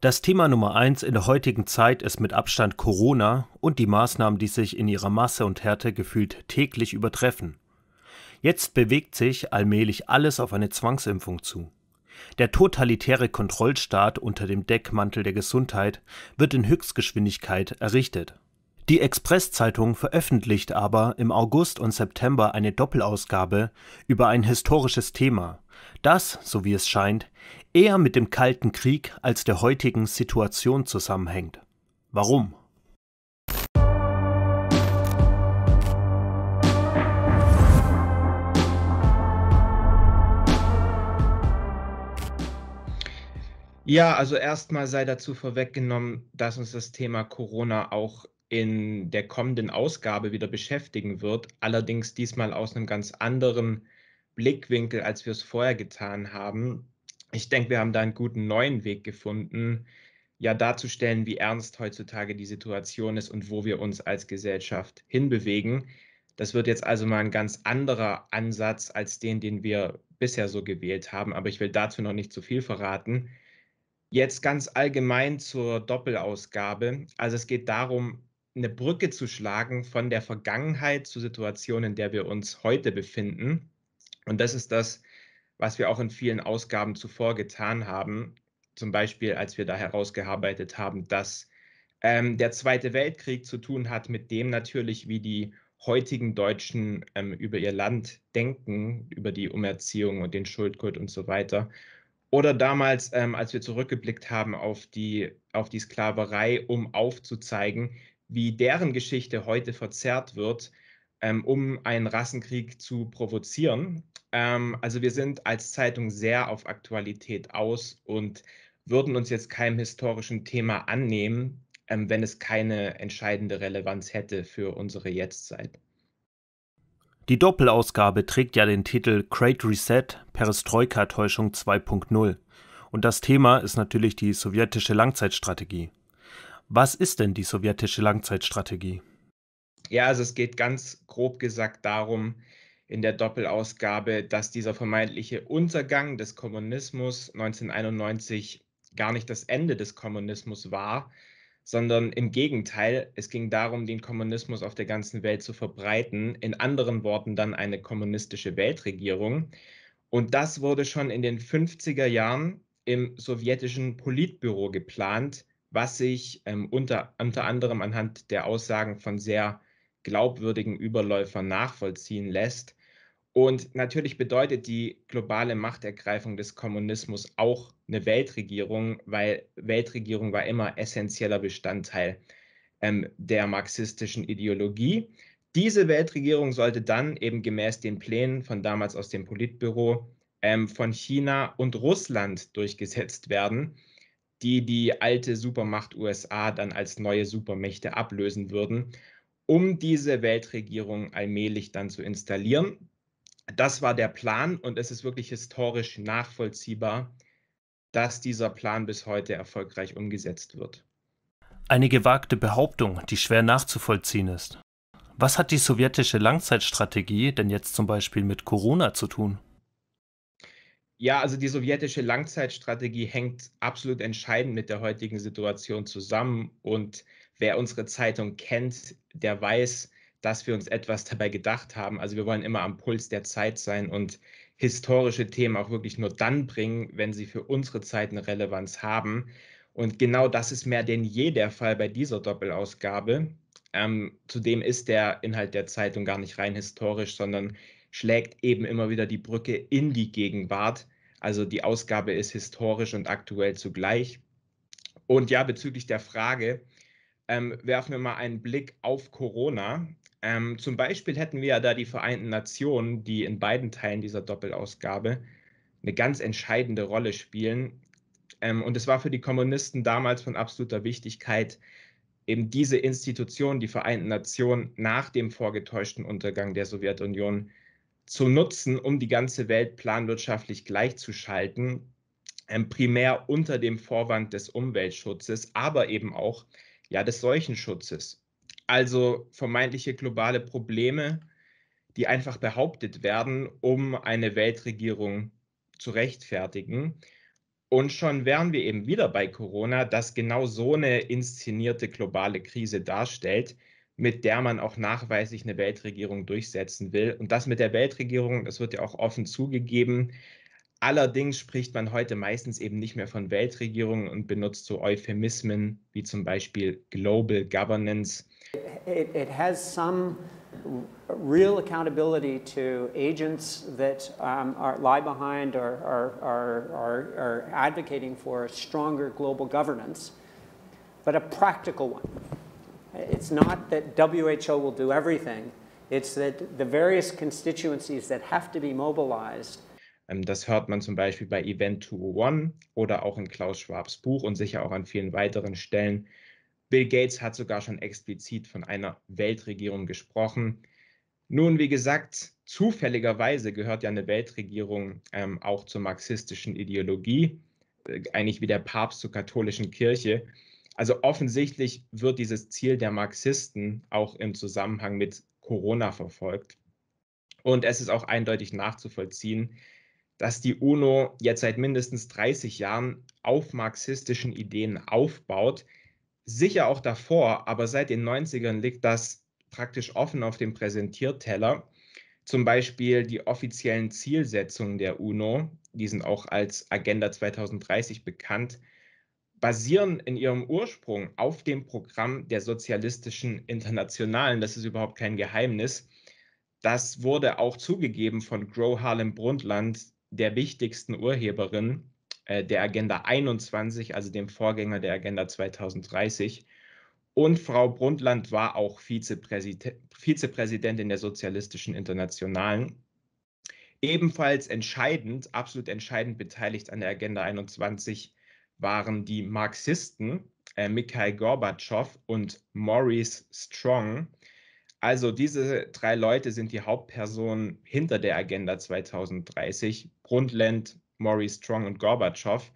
Das Thema Nummer eins in der heutigen Zeit ist mit Abstand Corona und die Maßnahmen, die sich in ihrer Masse und Härte gefühlt täglich übertreffen. Jetzt bewegt sich allmählich alles auf eine Zwangsimpfung zu. Der totalitäre Kontrollstaat unter dem Deckmantel der Gesundheit wird in Höchstgeschwindigkeit errichtet. Die Expresszeitung veröffentlicht aber im August und September eine Doppelausgabe über ein historisches Thema, das, so wie es scheint, eher mit dem Kalten Krieg als der heutigen Situation zusammenhängt. Warum? Ja, also erstmal sei dazu vorweggenommen, dass uns das Thema Corona auch in der kommenden Ausgabe wieder beschäftigen wird, allerdings diesmal aus einem ganz anderen Blickwinkel, als wir es vorher getan haben ich denke, wir haben da einen guten neuen Weg gefunden, ja darzustellen, wie ernst heutzutage die Situation ist und wo wir uns als Gesellschaft hinbewegen. Das wird jetzt also mal ein ganz anderer Ansatz als den, den wir bisher so gewählt haben, aber ich will dazu noch nicht zu viel verraten. Jetzt ganz allgemein zur Doppelausgabe. Also es geht darum, eine Brücke zu schlagen von der Vergangenheit zur Situation, in der wir uns heute befinden. Und das ist das, was wir auch in vielen Ausgaben zuvor getan haben, zum Beispiel als wir da herausgearbeitet haben, dass ähm, der Zweite Weltkrieg zu tun hat mit dem natürlich, wie die heutigen Deutschen ähm, über ihr Land denken, über die Umerziehung und den Schuldkult und so weiter. Oder damals, ähm, als wir zurückgeblickt haben auf die, auf die Sklaverei, um aufzuzeigen, wie deren Geschichte heute verzerrt wird, ähm, um einen Rassenkrieg zu provozieren. Ähm, also wir sind als Zeitung sehr auf Aktualität aus und würden uns jetzt keinem historischen Thema annehmen, ähm, wenn es keine entscheidende Relevanz hätte für unsere Jetztzeit. Die Doppelausgabe trägt ja den Titel Great Reset Perestroika-Täuschung 2.0. Und das Thema ist natürlich die sowjetische Langzeitstrategie. Was ist denn die sowjetische Langzeitstrategie? Ja, also es geht ganz grob gesagt darum, in der Doppelausgabe, dass dieser vermeintliche Untergang des Kommunismus 1991 gar nicht das Ende des Kommunismus war, sondern im Gegenteil, es ging darum, den Kommunismus auf der ganzen Welt zu verbreiten, in anderen Worten dann eine kommunistische Weltregierung. Und das wurde schon in den 50er Jahren im sowjetischen Politbüro geplant, was sich ähm, unter, unter anderem anhand der Aussagen von sehr glaubwürdigen Überläufer nachvollziehen lässt. Und natürlich bedeutet die globale Machtergreifung des Kommunismus auch eine Weltregierung, weil Weltregierung war immer essentieller Bestandteil ähm, der marxistischen Ideologie. Diese Weltregierung sollte dann eben gemäß den Plänen von damals aus dem Politbüro ähm, von China und Russland durchgesetzt werden, die die alte Supermacht USA dann als neue Supermächte ablösen würden um diese Weltregierung allmählich dann zu installieren. Das war der Plan und es ist wirklich historisch nachvollziehbar, dass dieser Plan bis heute erfolgreich umgesetzt wird. Eine gewagte Behauptung, die schwer nachzuvollziehen ist. Was hat die sowjetische Langzeitstrategie denn jetzt zum Beispiel mit Corona zu tun? Ja, also die sowjetische Langzeitstrategie hängt absolut entscheidend mit der heutigen Situation zusammen und wer unsere Zeitung kennt, der weiß, dass wir uns etwas dabei gedacht haben. Also wir wollen immer am Puls der Zeit sein und historische Themen auch wirklich nur dann bringen, wenn sie für unsere Zeit eine Relevanz haben. Und genau das ist mehr denn je der Fall bei dieser Doppelausgabe. Ähm, zudem ist der Inhalt der Zeitung gar nicht rein historisch, sondern schlägt eben immer wieder die Brücke in die Gegenwart. Also die Ausgabe ist historisch und aktuell zugleich. Und ja, bezüglich der Frage, ähm, werfen wir mal einen Blick auf Corona. Ähm, zum Beispiel hätten wir ja da die Vereinten Nationen, die in beiden Teilen dieser Doppelausgabe eine ganz entscheidende Rolle spielen. Ähm, und es war für die Kommunisten damals von absoluter Wichtigkeit, eben diese Institution, die Vereinten Nationen, nach dem vorgetäuschten Untergang der Sowjetunion zu nutzen, um die ganze Welt planwirtschaftlich gleichzuschalten, ähm, primär unter dem Vorwand des Umweltschutzes, aber eben auch ja, des Seuchenschutzes. Also vermeintliche globale Probleme, die einfach behauptet werden, um eine Weltregierung zu rechtfertigen. Und schon wären wir eben wieder bei Corona, das genau so eine inszenierte globale Krise darstellt, mit der man auch nachweislich eine Weltregierung durchsetzen will. Und das mit der Weltregierung, das wird ja auch offen zugegeben, Allerdings spricht man heute meistens eben nicht mehr von Weltregierungen und benutzt so Euphemismen wie zum Beispiel Global Governance. It, it has some real accountability to agents that um, are, lie behind or are, are, are, are advocating for a stronger global governance, but a practical one. It's not that WHO will do everything. It's that the various constituencies that have to be mobilized Ähm, das hört man zum Beispiel bei Event 201 oder auch in Klaus Schwabs Buch und sicher auch an vielen weiteren Stellen. Bill Gates hat sogar schon explizit von einer Weltregierung gesprochen. Nun, wie gesagt, zufälligerweise gehört ja eine Weltregierung ähm, auch zur marxistischen Ideologie, äh, eigentlich wie der Papst zur katholischen Kirche. Also offensichtlich wird dieses Ziel der Marxisten auch im Zusammenhang mit Corona verfolgt. Und es ist auch eindeutig nachzuvollziehen, dass die UNO jetzt seit mindestens 30 Jahren auf marxistischen Ideen aufbaut. Sicher auch davor, aber seit den 90ern liegt das praktisch offen auf dem Präsentierteller. Zum Beispiel die offiziellen Zielsetzungen der UNO, die sind auch als Agenda 2030 bekannt, basieren in ihrem Ursprung auf dem Programm der Sozialistischen Internationalen. Das ist überhaupt kein Geheimnis. Das wurde auch zugegeben von Gro Harlem Brundtland, der wichtigsten Urheberin äh, der Agenda 21, also dem Vorgänger der Agenda 2030. Und Frau Brundtland war auch Vizepräsident, Vizepräsidentin der Sozialistischen Internationalen. Ebenfalls entscheidend, absolut entscheidend beteiligt an der Agenda 21 waren die Marxisten äh, Mikhail Gorbatschow und Maurice Strong, also diese drei Leute sind die Hauptpersonen hinter der Agenda 2030, Brundtland, Maurice Strong und Gorbatschow.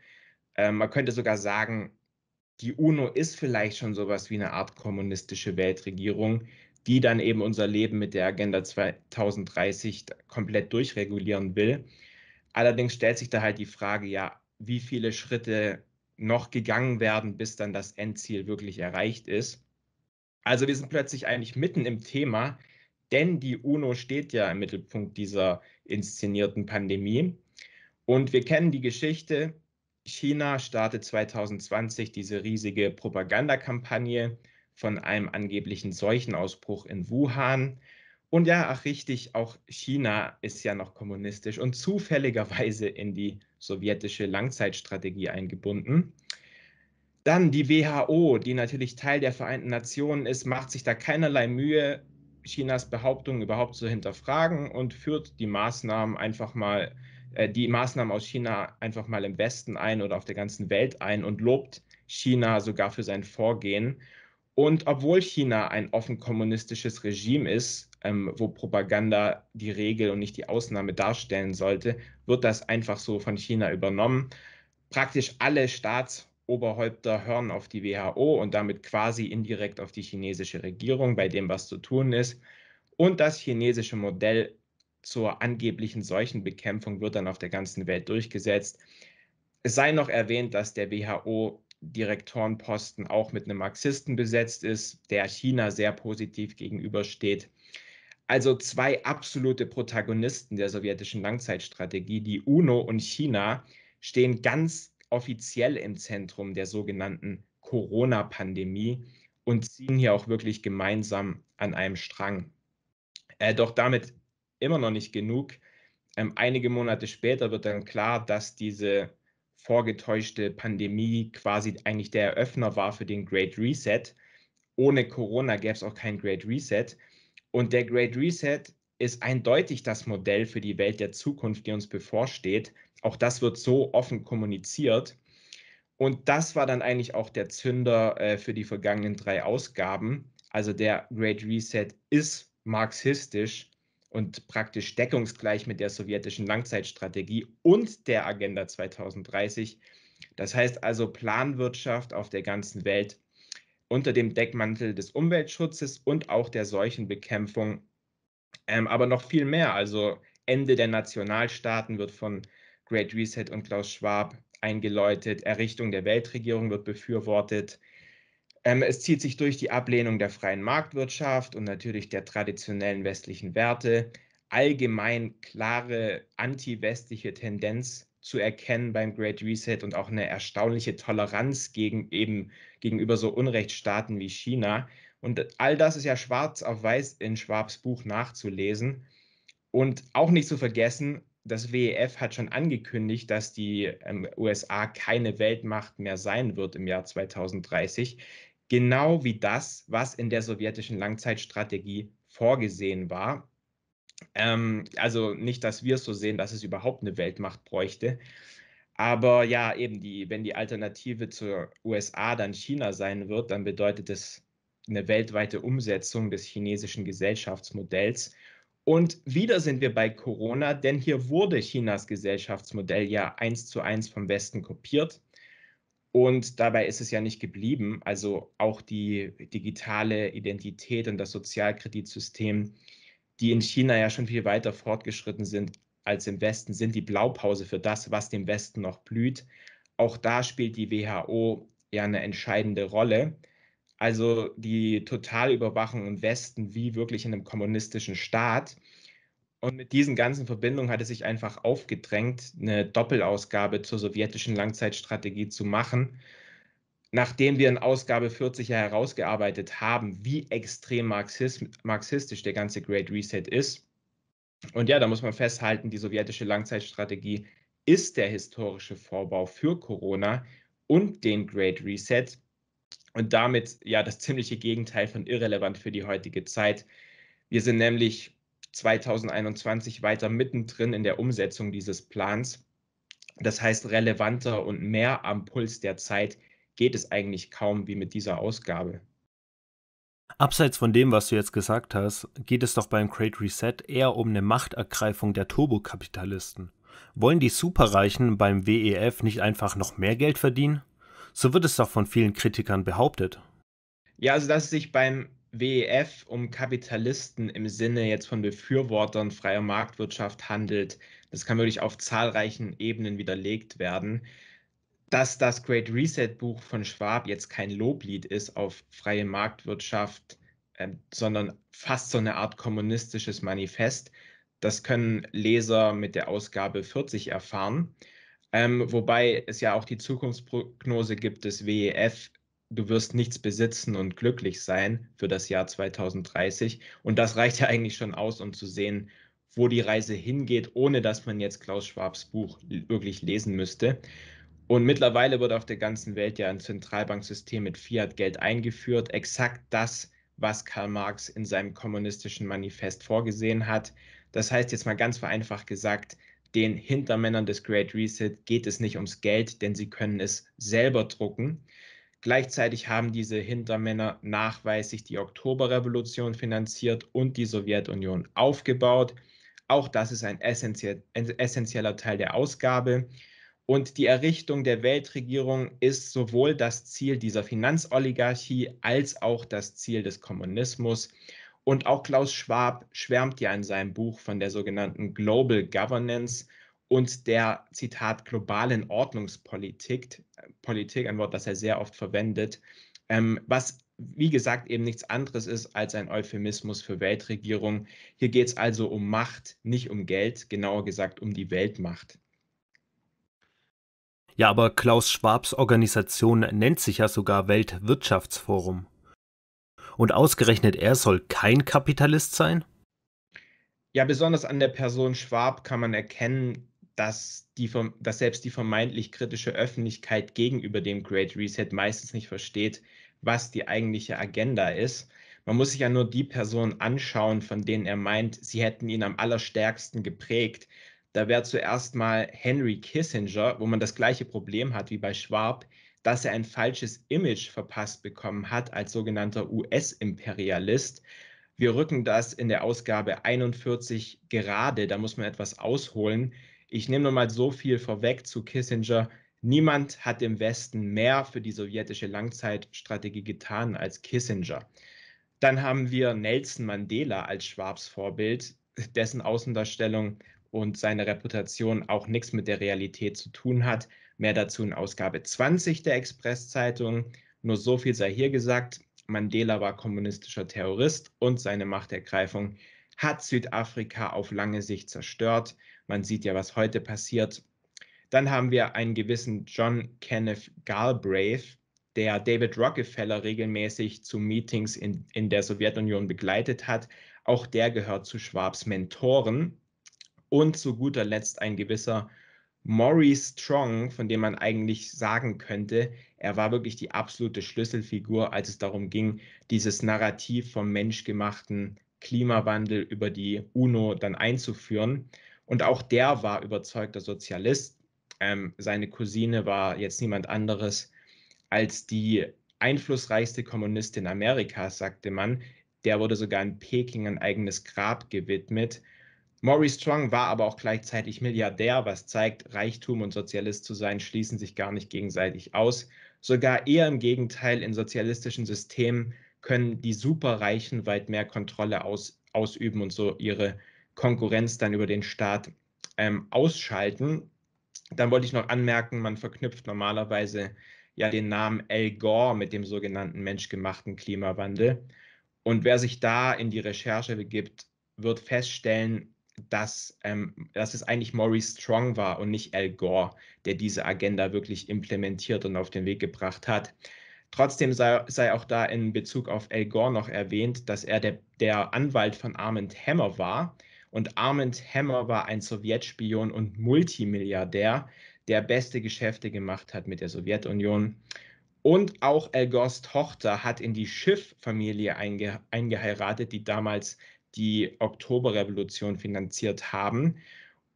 Ähm, man könnte sogar sagen, die UNO ist vielleicht schon sowas wie eine Art kommunistische Weltregierung, die dann eben unser Leben mit der Agenda 2030 komplett durchregulieren will. Allerdings stellt sich da halt die Frage, ja, wie viele Schritte noch gegangen werden, bis dann das Endziel wirklich erreicht ist. Also wir sind plötzlich eigentlich mitten im Thema, denn die UNO steht ja im Mittelpunkt dieser inszenierten Pandemie. Und wir kennen die Geschichte. China startet 2020 diese riesige Propagandakampagne von einem angeblichen Seuchenausbruch in Wuhan. Und ja, ach richtig, auch China ist ja noch kommunistisch und zufälligerweise in die sowjetische Langzeitstrategie eingebunden. Dann die WHO, die natürlich Teil der Vereinten Nationen ist, macht sich da keinerlei Mühe, Chinas Behauptungen überhaupt zu hinterfragen und führt die Maßnahmen einfach mal, äh, die Maßnahmen aus China einfach mal im Westen ein oder auf der ganzen Welt ein und lobt China sogar für sein Vorgehen. Und obwohl China ein offen kommunistisches Regime ist, ähm, wo Propaganda die Regel und nicht die Ausnahme darstellen sollte, wird das einfach so von China übernommen. Praktisch alle Staats- Oberhäupter hören auf die WHO und damit quasi indirekt auf die chinesische Regierung bei dem, was zu tun ist. Und das chinesische Modell zur angeblichen Seuchenbekämpfung wird dann auf der ganzen Welt durchgesetzt. Es sei noch erwähnt, dass der WHO-Direktorenposten auch mit einem Marxisten besetzt ist, der China sehr positiv gegenübersteht. Also zwei absolute Protagonisten der sowjetischen Langzeitstrategie, die UNO und China, stehen ganz offiziell im Zentrum der sogenannten Corona-Pandemie und ziehen hier auch wirklich gemeinsam an einem Strang. Äh, doch damit immer noch nicht genug. Ähm, einige Monate später wird dann klar, dass diese vorgetäuschte Pandemie quasi eigentlich der Eröffner war für den Great Reset. Ohne Corona gäbe es auch kein Great Reset. Und der Great Reset ist eindeutig das Modell für die Welt der Zukunft, die uns bevorsteht auch das wird so offen kommuniziert. Und das war dann eigentlich auch der Zünder äh, für die vergangenen drei Ausgaben. Also der Great Reset ist marxistisch und praktisch deckungsgleich mit der sowjetischen Langzeitstrategie und der Agenda 2030. Das heißt also Planwirtschaft auf der ganzen Welt unter dem Deckmantel des Umweltschutzes und auch der Seuchenbekämpfung, ähm, aber noch viel mehr. Also Ende der Nationalstaaten wird von Great Reset und Klaus Schwab eingeläutet, Errichtung der Weltregierung wird befürwortet. Ähm, es zieht sich durch die Ablehnung der freien Marktwirtschaft und natürlich der traditionellen westlichen Werte, allgemein klare anti-westliche Tendenz zu erkennen beim Great Reset und auch eine erstaunliche Toleranz gegen eben gegenüber so Unrechtsstaaten wie China. Und all das ist ja schwarz auf weiß in Schwabs Buch nachzulesen. Und auch nicht zu vergessen, das WEF hat schon angekündigt, dass die ähm, USA keine Weltmacht mehr sein wird im Jahr 2030, genau wie das, was in der sowjetischen Langzeitstrategie vorgesehen war. Ähm, also nicht, dass wir es so sehen, dass es überhaupt eine Weltmacht bräuchte. Aber ja, eben die, wenn die Alternative zur USA dann China sein wird, dann bedeutet es eine weltweite Umsetzung des chinesischen Gesellschaftsmodells und wieder sind wir bei Corona, denn hier wurde Chinas Gesellschaftsmodell ja eins zu eins vom Westen kopiert. Und dabei ist es ja nicht geblieben. Also auch die digitale Identität und das Sozialkreditsystem, die in China ja schon viel weiter fortgeschritten sind als im Westen, sind die Blaupause für das, was dem Westen noch blüht. Auch da spielt die WHO ja eine entscheidende Rolle. Also die Totalüberwachung im Westen wie wirklich in einem kommunistischen Staat. Und mit diesen ganzen Verbindungen hat es sich einfach aufgedrängt, eine Doppelausgabe zur sowjetischen Langzeitstrategie zu machen, nachdem wir in Ausgabe 40 ja herausgearbeitet haben, wie extrem marxistisch der ganze Great Reset ist. Und ja, da muss man festhalten, die sowjetische Langzeitstrategie ist der historische Vorbau für Corona und den Great Reset, und damit ja das ziemliche Gegenteil von irrelevant für die heutige Zeit. Wir sind nämlich 2021 weiter mittendrin in der Umsetzung dieses Plans. Das heißt, relevanter und mehr am Puls der Zeit geht es eigentlich kaum wie mit dieser Ausgabe. Abseits von dem, was du jetzt gesagt hast, geht es doch beim Great Reset eher um eine Machtergreifung der Turbokapitalisten. Wollen die Superreichen beim WEF nicht einfach noch mehr Geld verdienen? So wird es doch von vielen Kritikern behauptet. Ja, also dass es sich beim WEF um Kapitalisten im Sinne jetzt von Befürwortern freier Marktwirtschaft handelt, das kann wirklich auf zahlreichen Ebenen widerlegt werden. Dass das Great Reset Buch von Schwab jetzt kein Loblied ist auf freie Marktwirtschaft, äh, sondern fast so eine Art kommunistisches Manifest, das können Leser mit der Ausgabe 40 erfahren. Ähm, wobei es ja auch die Zukunftsprognose gibt des WEF, du wirst nichts besitzen und glücklich sein für das Jahr 2030. Und das reicht ja eigentlich schon aus, um zu sehen, wo die Reise hingeht, ohne dass man jetzt Klaus Schwabs Buch wirklich lesen müsste. Und mittlerweile wird auf der ganzen Welt ja ein Zentralbanksystem mit Fiat-Geld eingeführt. Exakt das, was Karl Marx in seinem kommunistischen Manifest vorgesehen hat. Das heißt jetzt mal ganz vereinfacht gesagt, den Hintermännern des Great Reset geht es nicht ums Geld, denn sie können es selber drucken. Gleichzeitig haben diese Hintermänner nachweislich die Oktoberrevolution finanziert und die Sowjetunion aufgebaut. Auch das ist ein essentieller Teil der Ausgabe. Und die Errichtung der Weltregierung ist sowohl das Ziel dieser Finanzoligarchie als auch das Ziel des Kommunismus. Und auch Klaus Schwab schwärmt ja in seinem Buch von der sogenannten Global Governance und der, Zitat, globalen Ordnungspolitik, Politik, ein Wort, das er sehr oft verwendet, ähm, was wie gesagt eben nichts anderes ist als ein Euphemismus für Weltregierung. Hier geht es also um Macht, nicht um Geld, genauer gesagt um die Weltmacht. Ja, aber Klaus Schwabs Organisation nennt sich ja sogar Weltwirtschaftsforum. Und ausgerechnet er soll kein Kapitalist sein? Ja, besonders an der Person Schwab kann man erkennen, dass, die, dass selbst die vermeintlich kritische Öffentlichkeit gegenüber dem Great Reset meistens nicht versteht, was die eigentliche Agenda ist. Man muss sich ja nur die Personen anschauen, von denen er meint, sie hätten ihn am allerstärksten geprägt. Da wäre zuerst mal Henry Kissinger, wo man das gleiche Problem hat wie bei Schwab dass er ein falsches Image verpasst bekommen hat als sogenannter US-Imperialist. Wir rücken das in der Ausgabe 41 gerade, da muss man etwas ausholen. Ich nehme nochmal so viel vorweg zu Kissinger. Niemand hat im Westen mehr für die sowjetische Langzeitstrategie getan als Kissinger. Dann haben wir Nelson Mandela als Schwabs Vorbild, dessen Außendarstellung und seine Reputation auch nichts mit der Realität zu tun hat. Mehr dazu in Ausgabe 20 der Expresszeitung. Nur so viel sei hier gesagt. Mandela war kommunistischer Terrorist und seine Machtergreifung hat Südafrika auf lange Sicht zerstört. Man sieht ja, was heute passiert. Dann haben wir einen gewissen John Kenneth Galbraith, der David Rockefeller regelmäßig zu Meetings in, in der Sowjetunion begleitet hat. Auch der gehört zu Schwabs Mentoren. Und zu guter Letzt ein gewisser Maury Strong, von dem man eigentlich sagen könnte, er war wirklich die absolute Schlüsselfigur, als es darum ging, dieses Narrativ vom menschgemachten Klimawandel über die UNO dann einzuführen. Und auch der war überzeugter Sozialist. Ähm, seine Cousine war jetzt niemand anderes als die einflussreichste Kommunistin Amerikas, sagte man. Der wurde sogar in Peking ein eigenes Grab gewidmet Maurice Strong war aber auch gleichzeitig Milliardär, was zeigt, Reichtum und Sozialist zu sein schließen sich gar nicht gegenseitig aus. Sogar eher im Gegenteil, in sozialistischen Systemen können die Superreichen weit mehr Kontrolle aus, ausüben und so ihre Konkurrenz dann über den Staat ähm, ausschalten. Dann wollte ich noch anmerken, man verknüpft normalerweise ja den Namen Al Gore mit dem sogenannten menschgemachten Klimawandel. Und wer sich da in die Recherche begibt, wird feststellen, dass, ähm, dass es eigentlich Maurice Strong war und nicht Al Gore, der diese Agenda wirklich implementiert und auf den Weg gebracht hat. Trotzdem sei, sei auch da in Bezug auf Al Gore noch erwähnt, dass er der, der Anwalt von Armand Hammer war. Und Armand Hammer war ein Sowjetspion und Multimilliardär, der beste Geschäfte gemacht hat mit der Sowjetunion. Und auch Al Gores Tochter hat in die Schiff-Familie einge eingeheiratet, die damals die Oktoberrevolution finanziert haben.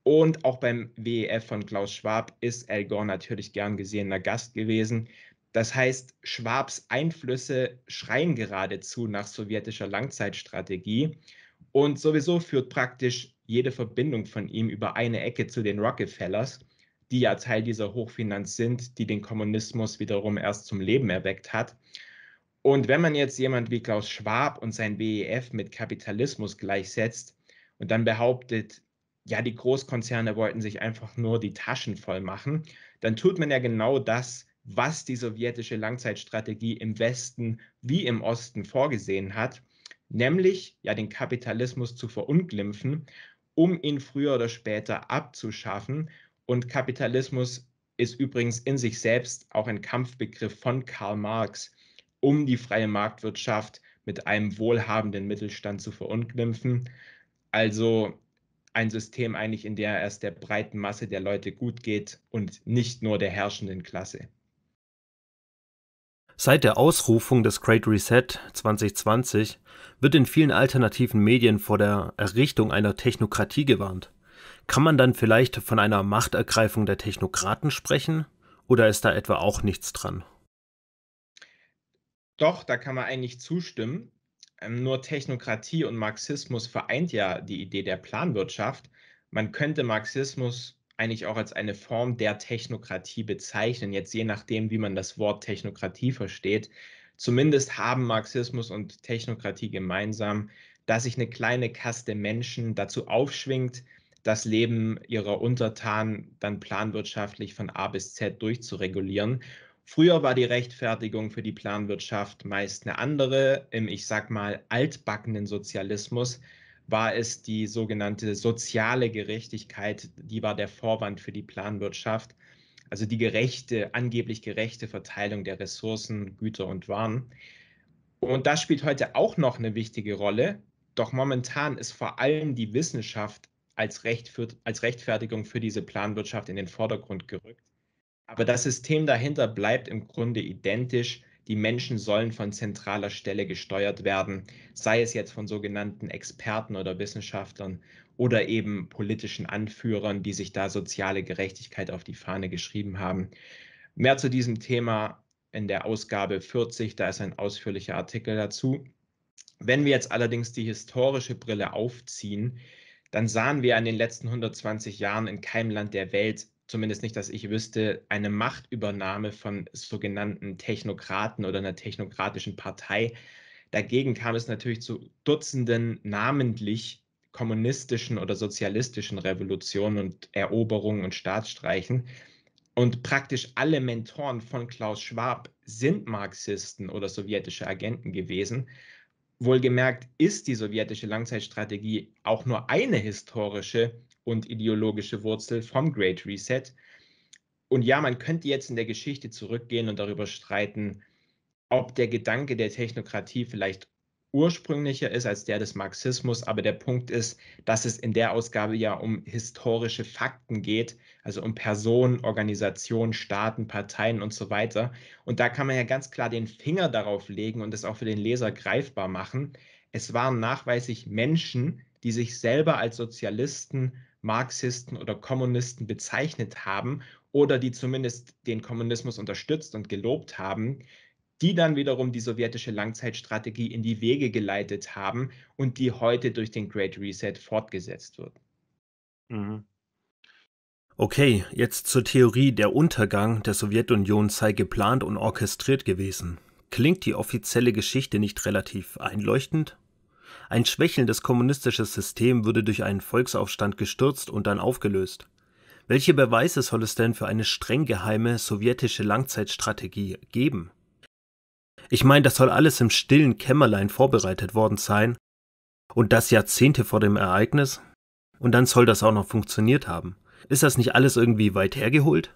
Und auch beim WEF von Klaus Schwab ist Al Gore natürlich gern gesehener Gast gewesen. Das heißt, Schwabs Einflüsse schreien geradezu nach sowjetischer Langzeitstrategie. Und sowieso führt praktisch jede Verbindung von ihm über eine Ecke zu den Rockefellers, die ja Teil dieser Hochfinanz sind, die den Kommunismus wiederum erst zum Leben erweckt hat. Und wenn man jetzt jemand wie Klaus Schwab und sein WEF mit Kapitalismus gleichsetzt und dann behauptet, ja, die Großkonzerne wollten sich einfach nur die Taschen voll machen, dann tut man ja genau das, was die sowjetische Langzeitstrategie im Westen wie im Osten vorgesehen hat, nämlich ja den Kapitalismus zu verunglimpfen, um ihn früher oder später abzuschaffen. Und Kapitalismus ist übrigens in sich selbst auch ein Kampfbegriff von Karl Marx um die freie Marktwirtschaft mit einem wohlhabenden Mittelstand zu verunglimpfen. Also ein System eigentlich, in der es der breiten Masse der Leute gut geht und nicht nur der herrschenden Klasse. Seit der Ausrufung des Great Reset 2020 wird in vielen alternativen Medien vor der Errichtung einer Technokratie gewarnt. Kann man dann vielleicht von einer Machtergreifung der Technokraten sprechen oder ist da etwa auch nichts dran? Doch, da kann man eigentlich zustimmen. Ähm, nur Technokratie und Marxismus vereint ja die Idee der Planwirtschaft. Man könnte Marxismus eigentlich auch als eine Form der Technokratie bezeichnen, jetzt je nachdem, wie man das Wort Technokratie versteht. Zumindest haben Marxismus und Technokratie gemeinsam, dass sich eine kleine Kaste Menschen dazu aufschwingt, das Leben ihrer Untertanen dann planwirtschaftlich von A bis Z durchzuregulieren. Früher war die Rechtfertigung für die Planwirtschaft meist eine andere. Im, ich sag mal, altbackenen Sozialismus war es die sogenannte soziale Gerechtigkeit, die war der Vorwand für die Planwirtschaft. Also die gerechte, angeblich gerechte Verteilung der Ressourcen, Güter und Waren. Und das spielt heute auch noch eine wichtige Rolle. Doch momentan ist vor allem die Wissenschaft als, Recht für, als Rechtfertigung für diese Planwirtschaft in den Vordergrund gerückt. Aber das System dahinter bleibt im Grunde identisch. Die Menschen sollen von zentraler Stelle gesteuert werden, sei es jetzt von sogenannten Experten oder Wissenschaftlern oder eben politischen Anführern, die sich da soziale Gerechtigkeit auf die Fahne geschrieben haben. Mehr zu diesem Thema in der Ausgabe 40, da ist ein ausführlicher Artikel dazu. Wenn wir jetzt allerdings die historische Brille aufziehen, dann sahen wir in den letzten 120 Jahren in keinem Land der Welt zumindest nicht, dass ich wüsste, eine Machtübernahme von sogenannten Technokraten oder einer technokratischen Partei. Dagegen kam es natürlich zu Dutzenden namentlich kommunistischen oder sozialistischen Revolutionen und Eroberungen und Staatsstreichen. Und praktisch alle Mentoren von Klaus Schwab sind Marxisten oder sowjetische Agenten gewesen. Wohlgemerkt ist die sowjetische Langzeitstrategie auch nur eine historische und ideologische Wurzel vom Great Reset. Und ja, man könnte jetzt in der Geschichte zurückgehen und darüber streiten, ob der Gedanke der Technokratie vielleicht ursprünglicher ist als der des Marxismus, aber der Punkt ist, dass es in der Ausgabe ja um historische Fakten geht, also um Personen, Organisationen, Staaten, Parteien und so weiter. Und da kann man ja ganz klar den Finger darauf legen und es auch für den Leser greifbar machen. Es waren nachweislich Menschen, die sich selber als Sozialisten Marxisten oder Kommunisten bezeichnet haben oder die zumindest den Kommunismus unterstützt und gelobt haben, die dann wiederum die sowjetische Langzeitstrategie in die Wege geleitet haben und die heute durch den Great Reset fortgesetzt wird. Mhm. Okay, jetzt zur Theorie, der Untergang der Sowjetunion sei geplant und orchestriert gewesen. Klingt die offizielle Geschichte nicht relativ einleuchtend? Ein schwächelndes kommunistisches System würde durch einen Volksaufstand gestürzt und dann aufgelöst. Welche Beweise soll es denn für eine streng geheime sowjetische Langzeitstrategie geben? Ich meine, das soll alles im stillen Kämmerlein vorbereitet worden sein. Und das Jahrzehnte vor dem Ereignis? Und dann soll das auch noch funktioniert haben. Ist das nicht alles irgendwie weit hergeholt?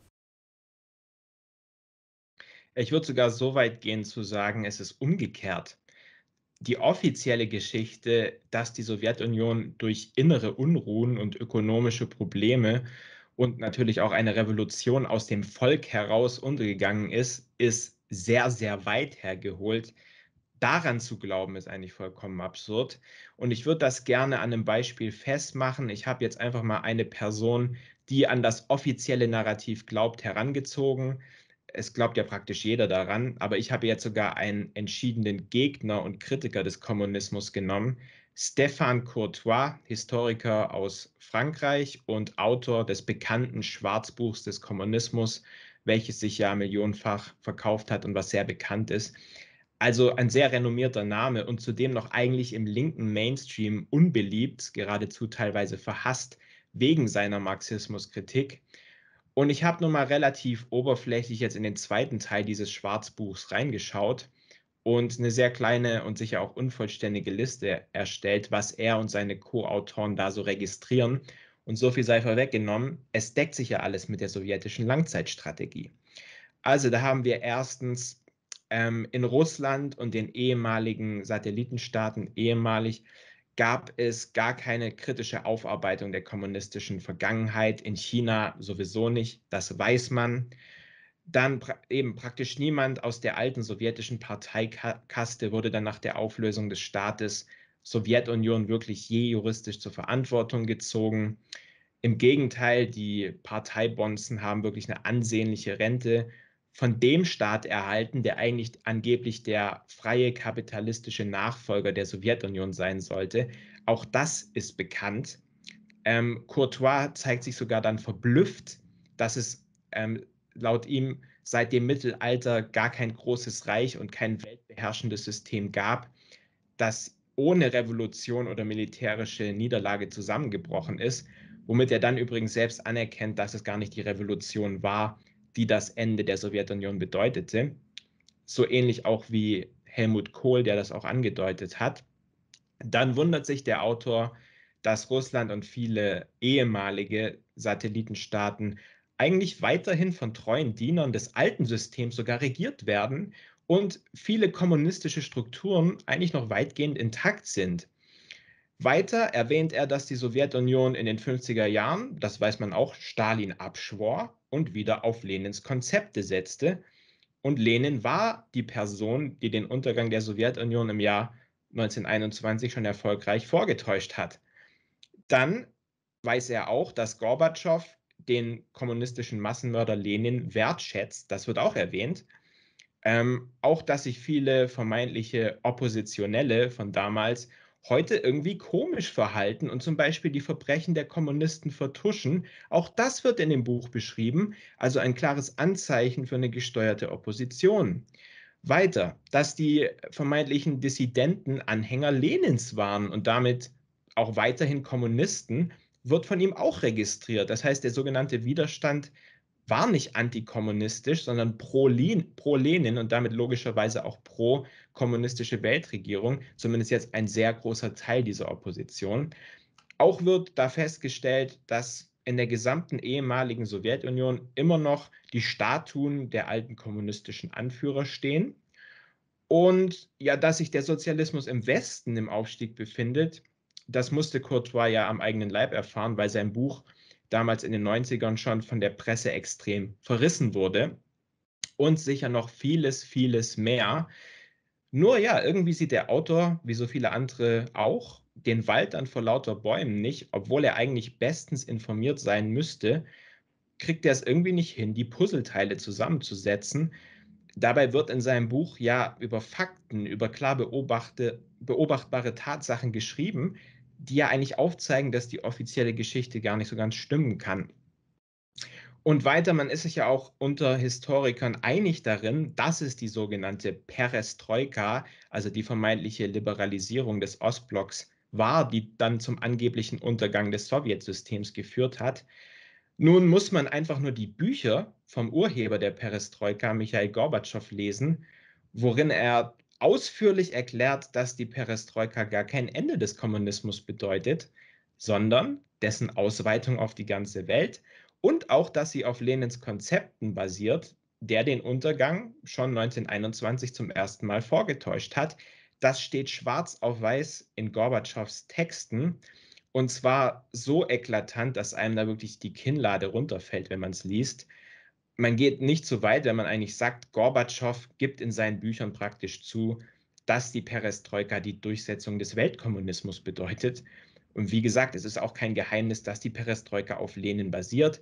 Ich würde sogar so weit gehen zu sagen, es ist umgekehrt die offizielle Geschichte, dass die Sowjetunion durch innere Unruhen und ökonomische Probleme und natürlich auch eine Revolution aus dem Volk heraus untergegangen ist, ist sehr, sehr weit hergeholt. Daran zu glauben, ist eigentlich vollkommen absurd. Und ich würde das gerne an einem Beispiel festmachen. Ich habe jetzt einfach mal eine Person, die an das offizielle Narrativ glaubt, herangezogen es glaubt ja praktisch jeder daran, aber ich habe jetzt sogar einen entschiedenen Gegner und Kritiker des Kommunismus genommen, Stéphane Courtois, Historiker aus Frankreich und Autor des bekannten Schwarzbuchs des Kommunismus, welches sich ja millionenfach verkauft hat und was sehr bekannt ist. Also ein sehr renommierter Name und zudem noch eigentlich im linken Mainstream unbeliebt, geradezu teilweise verhasst, wegen seiner Marxismuskritik. kritik und ich habe nur mal relativ oberflächlich jetzt in den zweiten Teil dieses Schwarzbuchs reingeschaut und eine sehr kleine und sicher auch unvollständige Liste erstellt, was er und seine Co-Autoren da so registrieren. Und so viel sei vorweggenommen, es deckt sich ja alles mit der sowjetischen Langzeitstrategie. Also da haben wir erstens ähm, in Russland und den ehemaligen Satellitenstaaten ehemalig gab es gar keine kritische Aufarbeitung der kommunistischen Vergangenheit, in China sowieso nicht, das weiß man. Dann eben praktisch niemand aus der alten sowjetischen Parteikaste wurde dann nach der Auflösung des Staates Sowjetunion wirklich je juristisch zur Verantwortung gezogen. Im Gegenteil, die Parteibonzen haben wirklich eine ansehnliche Rente von dem Staat erhalten, der eigentlich angeblich der freie kapitalistische Nachfolger der Sowjetunion sein sollte. Auch das ist bekannt. Ähm, Courtois zeigt sich sogar dann verblüfft, dass es ähm, laut ihm seit dem Mittelalter gar kein großes Reich und kein weltbeherrschendes System gab, das ohne Revolution oder militärische Niederlage zusammengebrochen ist, womit er dann übrigens selbst anerkennt, dass es gar nicht die Revolution war, die das Ende der Sowjetunion bedeutete. So ähnlich auch wie Helmut Kohl, der das auch angedeutet hat. Dann wundert sich der Autor, dass Russland und viele ehemalige Satellitenstaaten eigentlich weiterhin von treuen Dienern des alten Systems sogar regiert werden und viele kommunistische Strukturen eigentlich noch weitgehend intakt sind. Weiter erwähnt er, dass die Sowjetunion in den 50er Jahren, das weiß man auch, Stalin abschwor und wieder auf Lenins Konzepte setzte. Und Lenin war die Person, die den Untergang der Sowjetunion im Jahr 1921 schon erfolgreich vorgetäuscht hat. Dann weiß er auch, dass Gorbatschow den kommunistischen Massenmörder Lenin wertschätzt. Das wird auch erwähnt. Ähm, auch, dass sich viele vermeintliche Oppositionelle von damals heute irgendwie komisch verhalten und zum Beispiel die Verbrechen der Kommunisten vertuschen. Auch das wird in dem Buch beschrieben, also ein klares Anzeichen für eine gesteuerte Opposition. Weiter, dass die vermeintlichen Dissidenten Anhänger Lenins waren und damit auch weiterhin Kommunisten, wird von ihm auch registriert. Das heißt, der sogenannte Widerstand war nicht antikommunistisch, sondern pro, Lenin, und damit logischerweise auch pro kommunistische Weltregierung, zumindest jetzt ein sehr großer Teil dieser Opposition. Auch wird da festgestellt, dass in der gesamten ehemaligen Sowjetunion immer noch die Statuen der alten kommunistischen Anführer stehen. Und ja, dass sich der Sozialismus im Westen im Aufstieg befindet, das musste Courtois ja am eigenen Leib erfahren, weil sein Buch damals in den 90ern schon von der Presse extrem verrissen wurde und sicher noch vieles, vieles mehr. Nur ja, irgendwie sieht der Autor, wie so viele andere auch, den Wald dann vor lauter Bäumen nicht, obwohl er eigentlich bestens informiert sein müsste, kriegt er es irgendwie nicht hin, die Puzzleteile zusammenzusetzen. Dabei wird in seinem Buch ja über Fakten, über klar beobachte, beobachtbare Tatsachen geschrieben, die ja eigentlich aufzeigen, dass die offizielle Geschichte gar nicht so ganz stimmen kann. Und weiter, man ist sich ja auch unter Historikern einig darin, dass es die sogenannte Perestroika, also die vermeintliche Liberalisierung des Ostblocks, war, die dann zum angeblichen Untergang des Sowjetsystems geführt hat. Nun muss man einfach nur die Bücher vom Urheber der Perestroika, Michael Gorbatschow, lesen, worin er ausführlich erklärt, dass die Perestroika gar kein Ende des Kommunismus bedeutet, sondern dessen Ausweitung auf die ganze Welt und auch, dass sie auf Lenins Konzepten basiert, der den Untergang schon 1921 zum ersten Mal vorgetäuscht hat. Das steht schwarz auf weiß in Gorbatschows Texten und zwar so eklatant, dass einem da wirklich die Kinnlade runterfällt, wenn man es liest man geht nicht so weit, wenn man eigentlich sagt, Gorbatschow gibt in seinen Büchern praktisch zu, dass die Perestroika die Durchsetzung des Weltkommunismus bedeutet. Und wie gesagt, es ist auch kein Geheimnis, dass die Perestroika auf Lenin basiert,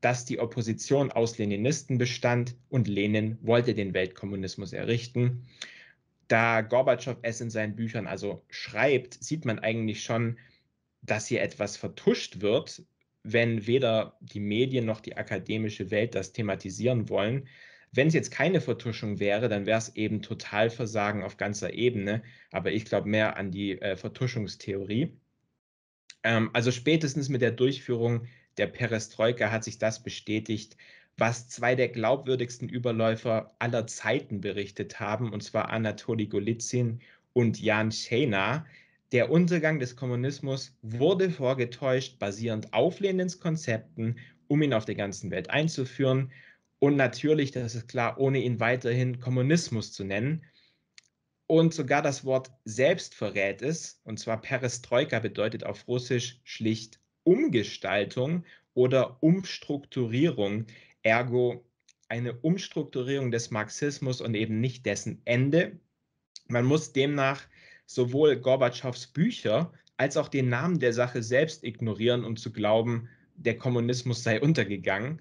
dass die Opposition aus Leninisten bestand und Lenin wollte den Weltkommunismus errichten. Da Gorbatschow es in seinen Büchern also schreibt, sieht man eigentlich schon, dass hier etwas vertuscht wird, wenn weder die Medien noch die akademische Welt das thematisieren wollen. Wenn es jetzt keine Vertuschung wäre, dann wäre es eben Totalversagen auf ganzer Ebene. Aber ich glaube mehr an die äh, Vertuschungstheorie. Ähm, also spätestens mit der Durchführung der Perestroika hat sich das bestätigt, was zwei der glaubwürdigsten Überläufer aller Zeiten berichtet haben, und zwar Anatoli Golizyn und Jan Schena, der Untergang des Kommunismus wurde vorgetäuscht, basierend auf Lenins Konzepten, um ihn auf der ganzen Welt einzuführen. Und natürlich, das ist klar, ohne ihn weiterhin Kommunismus zu nennen. Und sogar das Wort selbst verrät es, und zwar Perestroika bedeutet auf Russisch schlicht Umgestaltung oder Umstrukturierung. Ergo eine Umstrukturierung des Marxismus und eben nicht dessen Ende. Man muss demnach sowohl Gorbatschows Bücher als auch den Namen der Sache selbst ignorieren, um zu glauben, der Kommunismus sei untergegangen.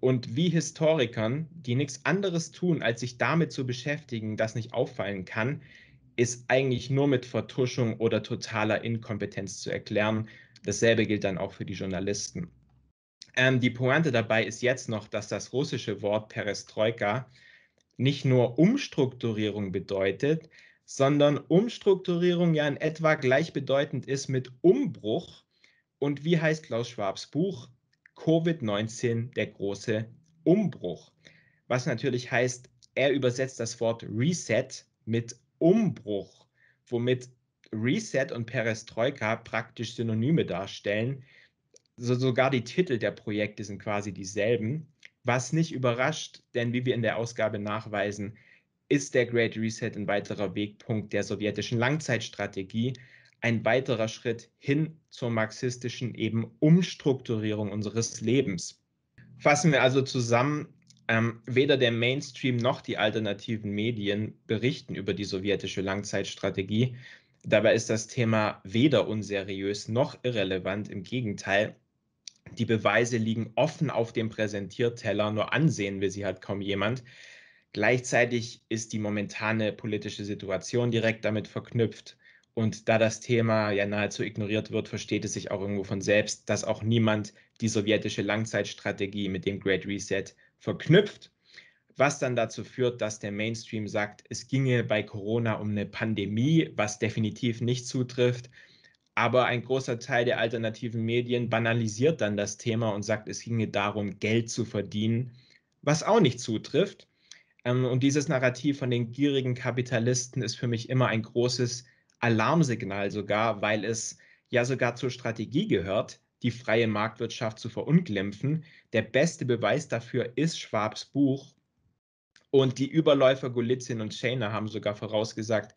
Und wie Historikern, die nichts anderes tun, als sich damit zu beschäftigen, das nicht auffallen kann, ist eigentlich nur mit Vertuschung oder totaler Inkompetenz zu erklären. Dasselbe gilt dann auch für die Journalisten. Ähm, die Pointe dabei ist jetzt noch, dass das russische Wort Perestroika nicht nur Umstrukturierung bedeutet, sondern Umstrukturierung ja in etwa gleichbedeutend ist mit Umbruch. Und wie heißt Klaus Schwabs Buch? Covid-19, der große Umbruch. Was natürlich heißt, er übersetzt das Wort Reset mit Umbruch, womit Reset und Perestroika praktisch Synonyme darstellen. So, sogar die Titel der Projekte sind quasi dieselben, was nicht überrascht, denn wie wir in der Ausgabe nachweisen, ist der Great Reset ein weiterer Wegpunkt der sowjetischen Langzeitstrategie, ein weiterer Schritt hin zur marxistischen eben Umstrukturierung unseres Lebens. Fassen wir also zusammen, ähm, weder der Mainstream noch die alternativen Medien berichten über die sowjetische Langzeitstrategie. Dabei ist das Thema weder unseriös noch irrelevant. Im Gegenteil, die Beweise liegen offen auf dem Präsentierteller, nur ansehen will sie halt kaum jemand. Gleichzeitig ist die momentane politische Situation direkt damit verknüpft. Und da das Thema ja nahezu ignoriert wird, versteht es sich auch irgendwo von selbst, dass auch niemand die sowjetische Langzeitstrategie mit dem Great Reset verknüpft, was dann dazu führt, dass der Mainstream sagt, es ginge bei Corona um eine Pandemie, was definitiv nicht zutrifft. Aber ein großer Teil der alternativen Medien banalisiert dann das Thema und sagt, es ginge darum, Geld zu verdienen, was auch nicht zutrifft. Ähm, und dieses Narrativ von den gierigen Kapitalisten ist für mich immer ein großes Alarmsignal sogar, weil es ja sogar zur Strategie gehört, die freie Marktwirtschaft zu verunglimpfen. Der beste Beweis dafür ist Schwabs Buch. Und die Überläufer Golitzin und Shainer haben sogar vorausgesagt,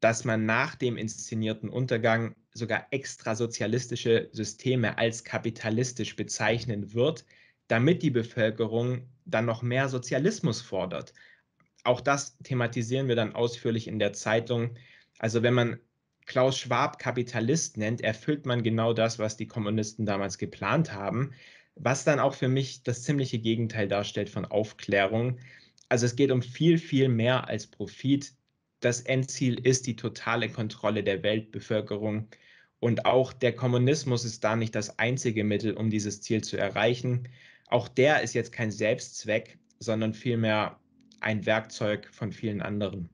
dass man nach dem inszenierten Untergang sogar extrasozialistische Systeme als kapitalistisch bezeichnen wird, damit die Bevölkerung dann noch mehr Sozialismus fordert. Auch das thematisieren wir dann ausführlich in der Zeitung. Also wenn man Klaus Schwab Kapitalist nennt, erfüllt man genau das, was die Kommunisten damals geplant haben, was dann auch für mich das ziemliche Gegenteil darstellt von Aufklärung. Also es geht um viel, viel mehr als Profit. Das Endziel ist die totale Kontrolle der Weltbevölkerung. Und auch der Kommunismus ist da nicht das einzige Mittel, um dieses Ziel zu erreichen, auch der ist jetzt kein Selbstzweck, sondern vielmehr ein Werkzeug von vielen anderen.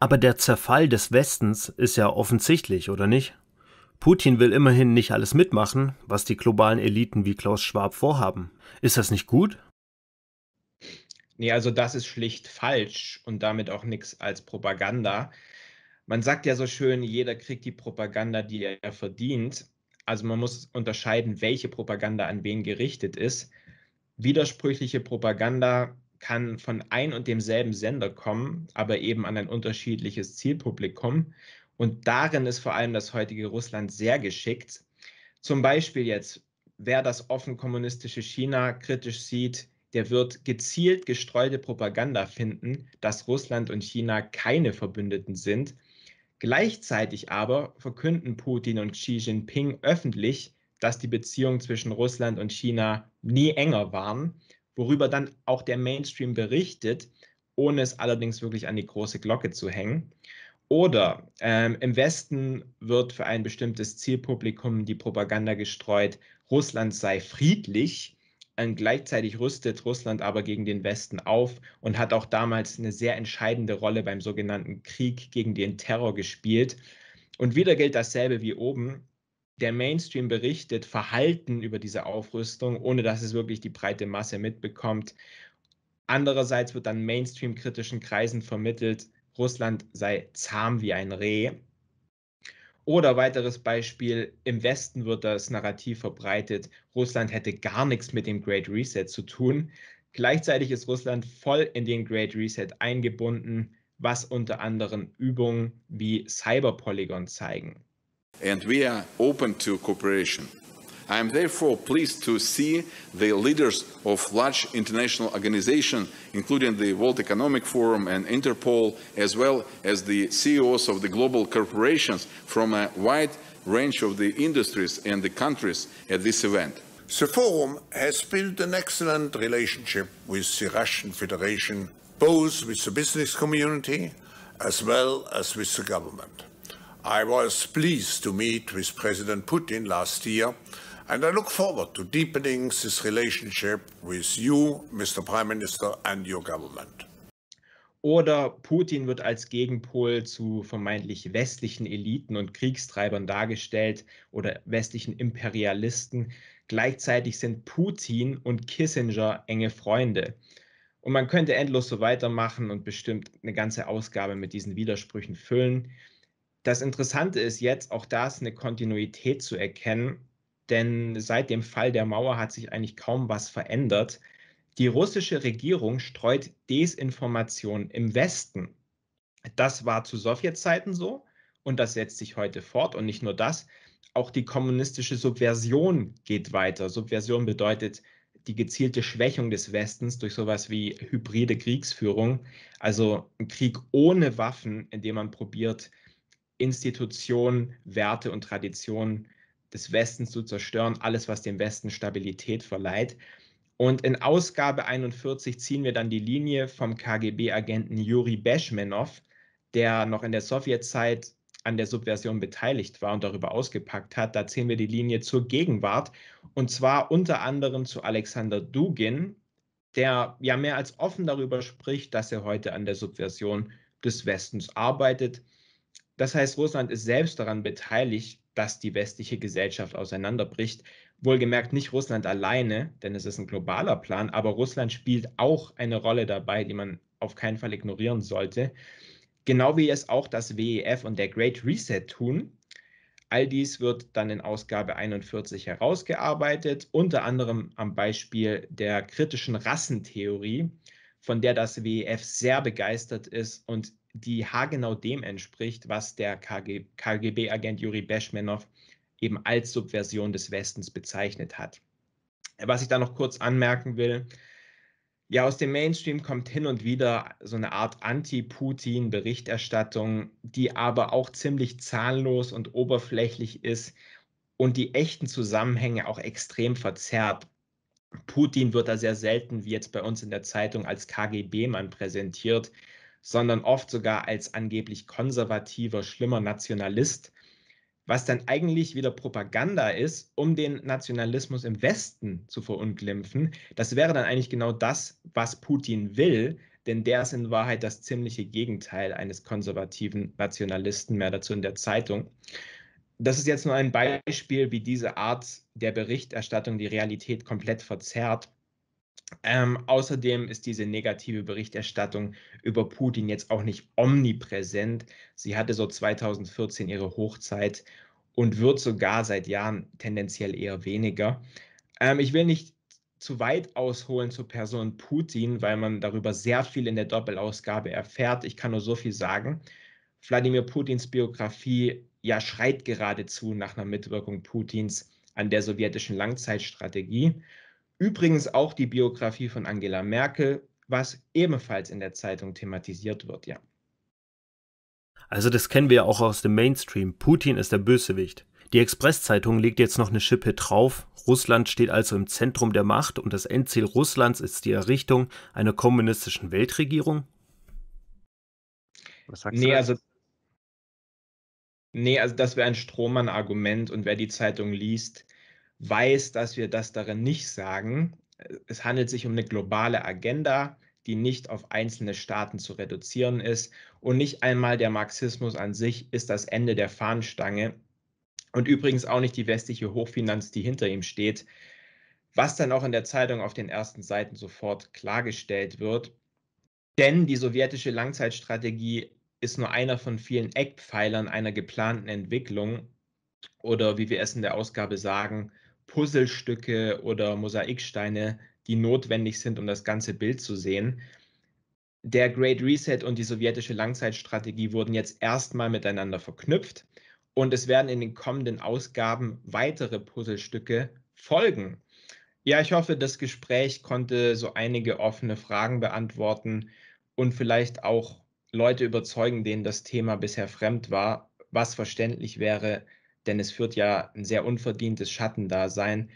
Aber der Zerfall des Westens ist ja offensichtlich, oder nicht? Putin will immerhin nicht alles mitmachen, was die globalen Eliten wie Klaus Schwab vorhaben. Ist das nicht gut? Nee, also das ist schlicht falsch und damit auch nichts als Propaganda. Man sagt ja so schön, jeder kriegt die Propaganda, die er verdient also man muss unterscheiden, welche Propaganda an wen gerichtet ist. Widersprüchliche Propaganda kann von ein und demselben Sender kommen, aber eben an ein unterschiedliches Zielpublikum. Und darin ist vor allem das heutige Russland sehr geschickt. Zum Beispiel jetzt, wer das offen kommunistische China kritisch sieht, der wird gezielt gestreute Propaganda finden, dass Russland und China keine Verbündeten sind Gleichzeitig aber verkünden Putin und Xi Jinping öffentlich, dass die Beziehungen zwischen Russland und China nie enger waren, worüber dann auch der Mainstream berichtet, ohne es allerdings wirklich an die große Glocke zu hängen. Oder ähm, im Westen wird für ein bestimmtes Zielpublikum die Propaganda gestreut, Russland sei friedlich äh, gleichzeitig rüstet Russland aber gegen den Westen auf und hat auch damals eine sehr entscheidende Rolle beim sogenannten Krieg gegen den Terror gespielt. Und wieder gilt dasselbe wie oben. Der Mainstream berichtet verhalten über diese Aufrüstung, ohne dass es wirklich die breite Masse mitbekommt. Andererseits wird dann Mainstream-kritischen Kreisen vermittelt, Russland sei zahm wie ein Reh oder weiteres Beispiel, im Westen wird das Narrativ verbreitet, Russland hätte gar nichts mit dem Great Reset zu tun. Gleichzeitig ist Russland voll in den Great Reset eingebunden, was unter anderem Übungen wie Cyberpolygon zeigen. And we are open to cooperation. I am therefore pleased to see the leaders of large international organizations, including the World Economic Forum and Interpol, as well as the CEOs of the global corporations from a wide range of the industries and the countries at this event. The Forum has built an excellent relationship with the Russian Federation, both with the business community as well as with the government. I was pleased to meet with President Putin last year And I look forward to deepening this relationship with you, Mr. Prime Minister, and your government. Oder Putin wird als Gegenpol zu vermeintlich westlichen Eliten und Kriegstreibern dargestellt oder westlichen Imperialisten. Gleichzeitig sind Putin und Kissinger enge Freunde. Und man könnte endlos so weitermachen und bestimmt eine ganze Ausgabe mit diesen Widersprüchen füllen. Das Interessante ist jetzt auch das, eine Kontinuität zu erkennen denn seit dem Fall der Mauer hat sich eigentlich kaum was verändert. Die russische Regierung streut Desinformation im Westen. Das war zu Sowjetzeiten so und das setzt sich heute fort. Und nicht nur das, auch die kommunistische Subversion geht weiter. Subversion bedeutet die gezielte Schwächung des Westens durch sowas wie hybride Kriegsführung, also ein Krieg ohne Waffen, in dem man probiert, Institutionen, Werte und Traditionen des Westens zu zerstören, alles, was dem Westen Stabilität verleiht. Und in Ausgabe 41 ziehen wir dann die Linie vom KGB-Agenten Juri Beschmenow, der noch in der Sowjetzeit an der Subversion beteiligt war und darüber ausgepackt hat. Da ziehen wir die Linie zur Gegenwart und zwar unter anderem zu Alexander Dugin, der ja mehr als offen darüber spricht, dass er heute an der Subversion des Westens arbeitet. Das heißt, Russland ist selbst daran beteiligt, dass die westliche Gesellschaft auseinanderbricht. Wohlgemerkt nicht Russland alleine, denn es ist ein globaler Plan, aber Russland spielt auch eine Rolle dabei, die man auf keinen Fall ignorieren sollte. Genau wie es auch das WEF und der Great Reset tun. All dies wird dann in Ausgabe 41 herausgearbeitet, unter anderem am Beispiel der kritischen Rassentheorie, von der das WEF sehr begeistert ist und die haargenau dem entspricht, was der KGB-Agent Juri Beschmenow eben als Subversion des Westens bezeichnet hat. Was ich da noch kurz anmerken will, ja, aus dem Mainstream kommt hin und wieder so eine Art Anti-Putin-Berichterstattung, die aber auch ziemlich zahnlos und oberflächlich ist und die echten Zusammenhänge auch extrem verzerrt. Putin wird da sehr selten, wie jetzt bei uns in der Zeitung, als KGB-Mann präsentiert, sondern oft sogar als angeblich konservativer, schlimmer Nationalist, was dann eigentlich wieder Propaganda ist, um den Nationalismus im Westen zu verunglimpfen. Das wäre dann eigentlich genau das, was Putin will, denn der ist in Wahrheit das ziemliche Gegenteil eines konservativen Nationalisten, mehr dazu in der Zeitung. Das ist jetzt nur ein Beispiel, wie diese Art der Berichterstattung die Realität komplett verzerrt ähm, außerdem ist diese negative Berichterstattung über Putin jetzt auch nicht omnipräsent. Sie hatte so 2014 ihre Hochzeit und wird sogar seit Jahren tendenziell eher weniger. Ähm, ich will nicht zu weit ausholen zur Person Putin, weil man darüber sehr viel in der Doppelausgabe erfährt. Ich kann nur so viel sagen. Wladimir Putins Biografie ja schreit geradezu nach einer Mitwirkung Putins an der sowjetischen Langzeitstrategie. Übrigens auch die Biografie von Angela Merkel, was ebenfalls in der Zeitung thematisiert wird, ja. Also das kennen wir ja auch aus dem Mainstream. Putin ist der Bösewicht. Die Expresszeitung legt jetzt noch eine Schippe drauf. Russland steht also im Zentrum der Macht und das Endziel Russlands ist die Errichtung einer kommunistischen Weltregierung? Was sagst nee, du? Also, nee, also das wäre ein Strohmann-Argument und wer die Zeitung liest, weiß, dass wir das darin nicht sagen. Es handelt sich um eine globale Agenda, die nicht auf einzelne Staaten zu reduzieren ist. Und nicht einmal der Marxismus an sich ist das Ende der Fahnenstange. Und übrigens auch nicht die westliche Hochfinanz, die hinter ihm steht, was dann auch in der Zeitung auf den ersten Seiten sofort klargestellt wird. Denn die sowjetische Langzeitstrategie ist nur einer von vielen Eckpfeilern einer geplanten Entwicklung oder wie wir es in der Ausgabe sagen, Puzzlestücke oder Mosaiksteine, die notwendig sind, um das ganze Bild zu sehen. Der Great Reset und die sowjetische Langzeitstrategie wurden jetzt erstmal miteinander verknüpft und es werden in den kommenden Ausgaben weitere Puzzlestücke folgen. Ja, ich hoffe, das Gespräch konnte so einige offene Fragen beantworten und vielleicht auch Leute überzeugen, denen das Thema bisher fremd war, was verständlich wäre, denn es führt ja ein sehr unverdientes Schattendasein.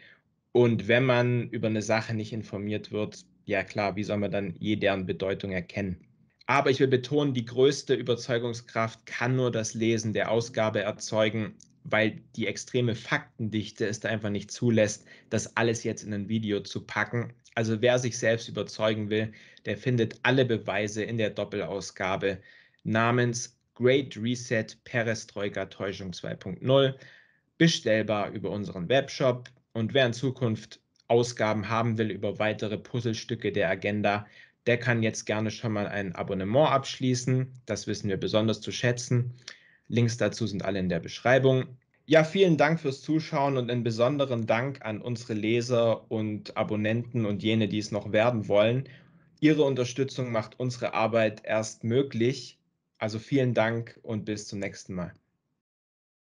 Und wenn man über eine Sache nicht informiert wird, ja klar, wie soll man dann je deren Bedeutung erkennen? Aber ich will betonen, die größte Überzeugungskraft kann nur das Lesen der Ausgabe erzeugen, weil die extreme Faktendichte es da einfach nicht zulässt, das alles jetzt in ein Video zu packen. Also wer sich selbst überzeugen will, der findet alle Beweise in der Doppelausgabe namens Great Reset Perestroika Täuschung 2.0 bestellbar über unseren Webshop. Und wer in Zukunft Ausgaben haben will über weitere Puzzlestücke der Agenda, der kann jetzt gerne schon mal ein Abonnement abschließen. Das wissen wir besonders zu schätzen. Links dazu sind alle in der Beschreibung. Ja, vielen Dank fürs Zuschauen und einen besonderen Dank an unsere Leser und Abonnenten und jene, die es noch werden wollen. Ihre Unterstützung macht unsere Arbeit erst möglich also vielen Dank und bis zum nächsten Mal.